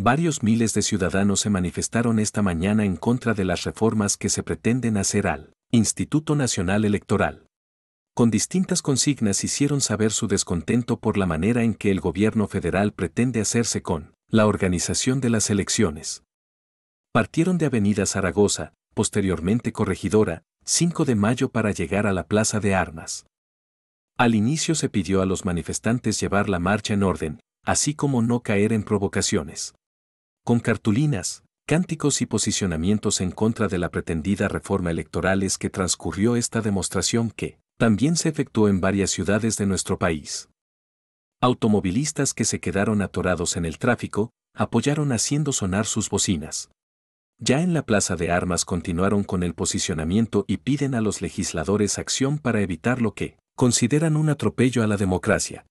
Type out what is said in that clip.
Varios miles de ciudadanos se manifestaron esta mañana en contra de las reformas que se pretenden hacer al Instituto Nacional Electoral. Con distintas consignas hicieron saber su descontento por la manera en que el gobierno federal pretende hacerse con la organización de las elecciones. Partieron de Avenida Zaragoza, posteriormente Corregidora, 5 de mayo para llegar a la Plaza de Armas. Al inicio se pidió a los manifestantes llevar la marcha en orden, así como no caer en provocaciones con cartulinas, cánticos y posicionamientos en contra de la pretendida reforma electoral es que transcurrió esta demostración que también se efectuó en varias ciudades de nuestro país. Automovilistas que se quedaron atorados en el tráfico, apoyaron haciendo sonar sus bocinas. Ya en la Plaza de Armas continuaron con el posicionamiento y piden a los legisladores acción para evitar lo que consideran un atropello a la democracia.